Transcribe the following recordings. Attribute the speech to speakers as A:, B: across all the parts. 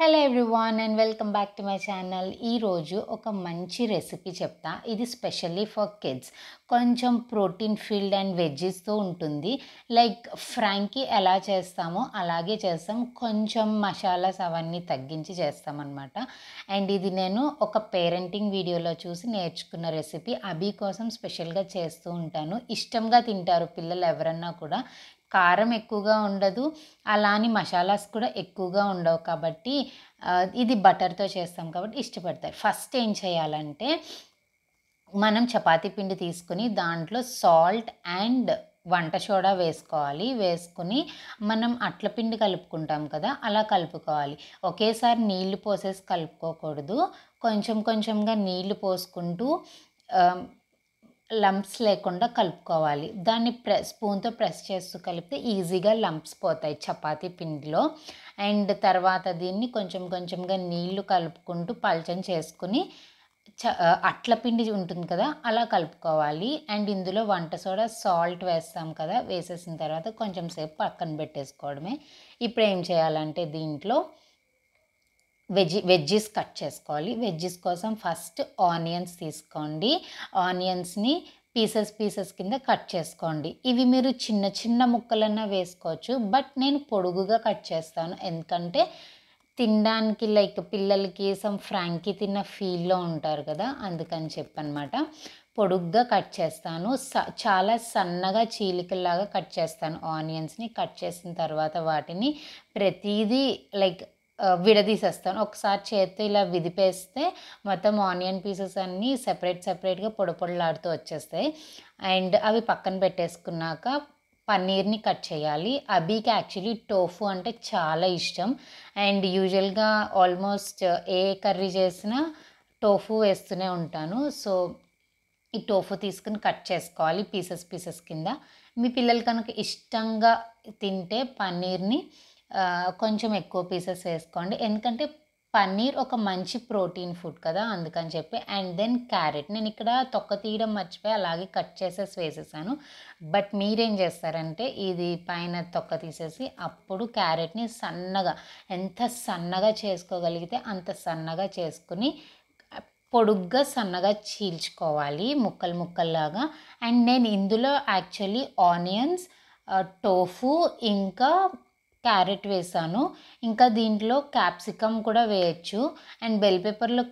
A: hello everyone and welcome back to my channel ఈరోజు ఒక మంచి రెసిపీ చెప్తా ఇది స్పెషల్లీ ఫర్ కిడ్స్ కొంచెం ప్రోటీన్ ఫీల్డ్ అండ్ వెజ్జెస్తో ఉంటుంది లైక్ ఫ్రాంకీ ఎలా చేస్తామో అలాగే చేస్తాం కొంచెం మసాలాస్ అవన్నీ తగ్గించి చేస్తామన్నమాట అండ్ ఇది నేను ఒక పేరెంటింగ్ వీడియోలో చూసి నేర్చుకున్న రెసిపీ అభి కోసం స్పెషల్గా చేస్తూ ఉంటాను ఇష్టంగా తింటారు పిల్లలు ఎవరన్నా కూడా కారం ఎక్కువగా ఉండదు అలా అని మసాలాస్ కూడా ఎక్కువగా ఉండవు కాబట్టి ఇది బటర్తో చేస్తాం కాబట్టి ఇష్టపడతారు ఫస్ట్ ఏం చేయాలంటే మనం చపాతీ పిండి తీసుకుని దాంట్లో సాల్ట్ అండ్ వంట సోడా వేసుకోవాలి వేసుకుని మనం అట్ల పిండి కలుపుకుంటాం కదా అలా కలుపుకోవాలి ఒకేసారి నీళ్లు పోసేసి కలుపుకోకూడదు కొంచెం కొంచెంగా నీళ్లు పోసుకుంటూ లంప్స్ లేకుండా కలుపుకోవాలి దాన్ని ప్రెస్ స్పూన్తో ప్రెస్ చేస్తూ కలిపితే ఈజీగా లంప్స్ పోతాయి చపాతీ పిండిలో అండ్ తర్వాత దీన్ని కొంచెం కొంచెంగా నీళ్లు కలుపుకుంటూ పల్చం చేసుకుని చ అట్ల పిండి ఉంటుంది కదా అలా కలుపుకోవాలి అండ్ ఇందులో వంట సోడా సాల్ట్ వేస్తాం కదా వేసేసిన తర్వాత కొంచెం సేపు పక్కన పెట్టేసుకోవడమే ఇప్పుడు ఏం చేయాలంటే దీంట్లో వెజ్ వెజ్జీస్ కట్ చేసుకోవాలి వెజ్జీస్ కోసం ఫస్ట్ ఆనియన్స్ తీసుకోండి ఆనియన్స్ని పీసెస్ పీసెస్ కింద కట్ చేసుకోండి ఇవి మీరు చిన్న చిన్న ముక్కలన్నా వేసుకోవచ్చు బట్ నేను పొడుగుగా కట్ చేస్తాను ఎందుకంటే తినడానికి లైక్ పిల్లలకి సమ్ ఫ్రాంకీ తిన్న ఫీల్లో ఉంటారు కదా అందుకని చెప్పనమాట పొడుగ్గా కట్ చేస్తాను స చాలా సన్నగా చీలికలాగా కట్ చేస్తాను ఆనియన్స్ని కట్ చేసిన తర్వాత వాటిని ప్రతిదీ లైక్ విడదీసేస్తాను ఒకసారి చేత్తో ఇలా విదిపేస్తే మొత్తం ఆనియన్ పీసెస్ అన్నీ సెపరేట్ సెపరేట్గా పొడపొడలాడుతూ వచ్చేస్తాయి అండ్ అవి పక్కన పెట్టేసుకున్నాక పన్నీర్ని కట్ చేయాలి అబీకి యాక్చువల్లీ టోఫు అంటే చాలా ఇష్టం అండ్ యూజువల్గా ఆల్మోస్ట్ ఏ కర్రీ చేసినా టోఫు వేస్తూనే ఉంటాను సో ఈ టోఫు తీసుకుని కట్ చేసుకోవాలి పీసెస్ పీసెస్ కింద మీ పిల్లలు కనుక ఇష్టంగా తింటే పన్నీర్ని కొంచెం ఎక్కువ పీసెస్ వేసుకోండి ఎందుకంటే పన్నీర్ ఒక మంచి ప్రోటీన్ ఫుడ్ కదా అందుకని చెప్పి అండ్ దెన్ క్యారెట్ నేను ఇక్కడ తొక్క తీయడం మర్చిపోయి అలాగే కట్ చేసేసి వేసేసాను బట్ మీరేం చేస్తారంటే ఇది పైన తొక్క తీసేసి అప్పుడు క్యారెట్ని సన్నగా ఎంత సన్నగా చేసుకోగలిగితే అంత సన్నగా చేసుకుని పొడుగ్గా సన్నగా చీల్చుకోవాలి ముక్కలు ముక్కల్లాగా అండ్ నేను ఇందులో యాక్చువల్లీ ఆనియన్స్ టోఫు ఇంకా క్యారెట్ వేసాను ఇంకా దీంట్లో క్యాప్సికమ్ కూడా వేయచ్చు అండ్ బెల్ పేపర్లో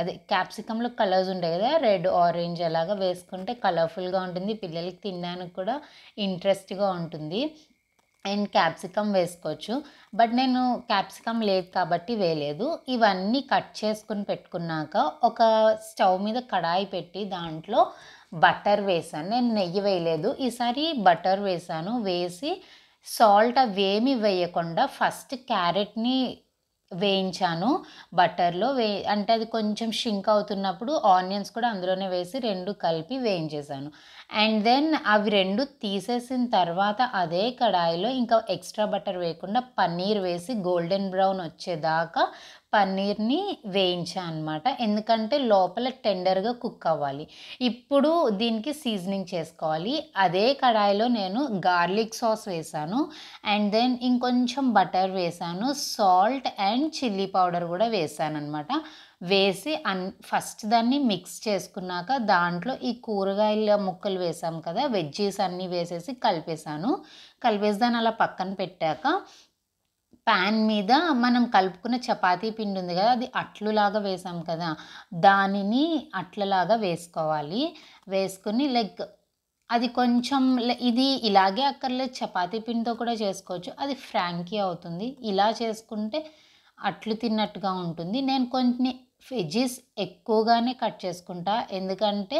A: అదే క్యాప్సికంలో కలర్స్ ఉంటాయి కదా రెడ్ ఆరెంజ్ అలాగా వేసుకుంటే కలర్ఫుల్గా ఉంటుంది పిల్లలకి తినడానికి కూడా ఇంట్రెస్ట్గా ఉంటుంది అండ్ క్యాప్సికమ్ వేసుకోవచ్చు బట్ నేను క్యాప్సికమ్ లేదు కాబట్టి వేయలేదు ఇవన్నీ కట్ చేసుకుని పెట్టుకున్నాక ఒక స్టవ్ మీద కడాయి పెట్టి దాంట్లో బటర్ వేసాను నేను నెయ్యి వేయలేదు ఈసారి బటర్ వేసాను వేసి సాల్ట్ అవేమి వేయకుండా ఫస్ట్ క్యారెట్ని వేయించాను బటర్లో వే అంటే అది కొంచెం షింక్ అవుతున్నప్పుడు ఆనియన్స్ కూడా అందులోనే వేసి రెండు కలిపి వేయించేసాను అండ్ దెన్ అవి రెండు తీసేసిన తర్వాత అదే కడాయిలో ఇంకా ఎక్స్ట్రా బటర్ వేయకుండా పన్నీర్ వేసి గోల్డెన్ బ్రౌన్ వచ్చేదాకా పన్నీర్ని వేయించాను అనమాట ఎందుకంటే లోపల టెండర్గా కుక్ అవ్వాలి ఇప్పుడు దీనికి సీజనింగ్ చేసుకోవాలి అదే కడాయిలో నేను గార్లిక్ సాస్ వేసాను అండ్ దెన్ ఇంకొంచెం బటర్ వేసాను సాల్ట్ అండ్ చిల్లీ పౌడర్ కూడా వేసాను అనమాట వేసి అన్ ఫస్ట్ దాన్ని మిక్స్ చేసుకున్నాక దాంట్లో ఈ కూరగాయల ముక్కలు వేసాం కదా వెజ్జీస్ అన్నీ వేసేసి కలిపేసాను కలిపేసి దాన్ని అలా పక్కన పెట్టాక ప్యాన్ మీద మనం కలుపుకున్న చపాతీ పిండి ఉంది కదా అది అట్లులాగా వేసాం కదా దానిని అట్లలాగా వేసుకోవాలి వేసుకుని లైక్ అది కొంచెం ఇది ఇలాగే అక్కర్లేదు చపాతీ పిండితో కూడా చేసుకోవచ్చు అది ఫ్రాంకీ అవుతుంది ఇలా చేసుకుంటే అట్లు తిన్నట్టుగా ఉంటుంది నేను కొన్ని వెజ్జీస్ ఎక్కువగానే కట్ చేసుకుంటా ఎందుకంటే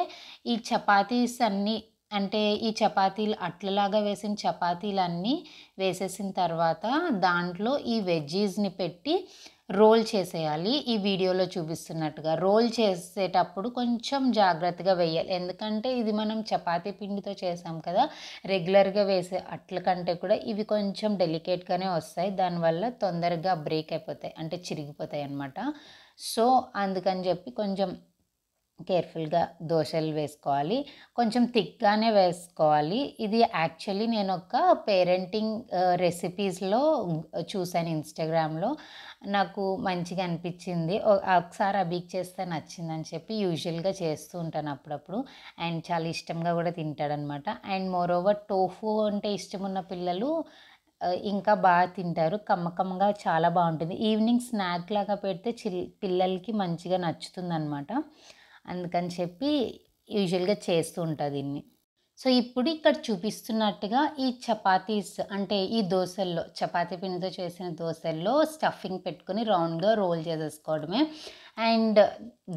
A: ఈ చపాతీస్ అన్నీ అంటే ఈ చపాతీలు అట్లలాగా వేసిన చపాతీలన్నీ వేసేసిన తర్వాత దాంట్లో ఈ వెజ్జీస్ని పెట్టి రోల్ చేసేయాలి ఈ వీడియోలో చూపిస్తున్నట్టుగా రోల్ చేసేటప్పుడు కొంచెం జాగ్రత్తగా వేయాలి ఎందుకంటే ఇది మనం చపాతీ పిండితో చేసాం కదా రెగ్యులర్గా వేసే అట్ల కంటే కూడా ఇవి కొంచెం డెలికేట్గానే వస్తాయి దానివల్ల తొందరగా బ్రేక్ అయిపోతాయి అంటే చిరిగిపోతాయి అన్నమాట సో అందుకని చెప్పి కొంచెం కేర్ఫుల్గా దోశలు వేసుకోవాలి కొంచెం థిక్గానే వేసుకోవాలి ఇది యాక్చువల్లీ నేను ఒక పేరెంటింగ్ రెసిపీస్లో చూశాను ఇన్స్టాగ్రామ్లో నాకు మంచిగా అనిపించింది ఒకసారి అబీక్ చేస్తే నచ్చిందని చెప్పి యూజువల్గా చేస్తూ ఉంటాను అప్పుడప్పుడు అండ్ చాలా ఇష్టంగా కూడా తింటాడనమాట అండ్ మోర్ ఓవర్ టోఫు అంటే ఇష్టం ఉన్న పిల్లలు ఇంకా బాగా తింటారు కమ్మకమ్మగా చాలా బాగుంటుంది ఈవినింగ్ స్నాక్ లాగా పెడితే చిల్ పిల్లలకి మంచిగా నచ్చుతుంది అనమాట అందుకని చెప్పి యూజువల్గా చేస్తూ ఉంటుంది దీన్ని సో ఇప్పుడు ఇక్కడ చూపిస్తున్నట్టుగా ఈ చపాతీస్ అంటే ఈ దోశల్లో చపాతీ పిండితో చేసిన దోశల్లో స్టఫింగ్ పెట్టుకొని రౌండ్గా రోల్ చేసేసుకోవడమే అండ్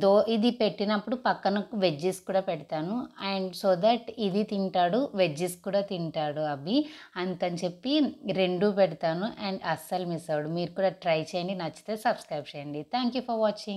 A: దో ఇది పెట్టినప్పుడు పక్కన వెజ్జెస్ కూడా పెడతాను అండ్ సో దట్ ఇది తింటాడు వెజ్జెస్ కూడా తింటాడు అవి అంతని చెప్పి రెండు పెడతాను అండ్ అస్సలు మిస్ అవ్వడు మీరు కూడా ట్రై చేయండి నచ్చితే సబ్స్క్రైబ్ చేయండి థ్యాంక్ యూ ఫర్ వాచింగ్